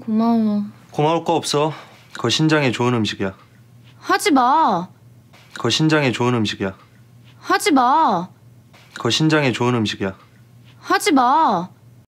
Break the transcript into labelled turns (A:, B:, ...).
A: 고마워.
B: 고마울 거 없어. 거 신장에 좋은 음식이야.
A: 하지
C: 마.
B: 거 신장에 좋은 음식이야.
C: 하지 마.
B: 거 신장에 좋은 음식이야.
D: 하지 마.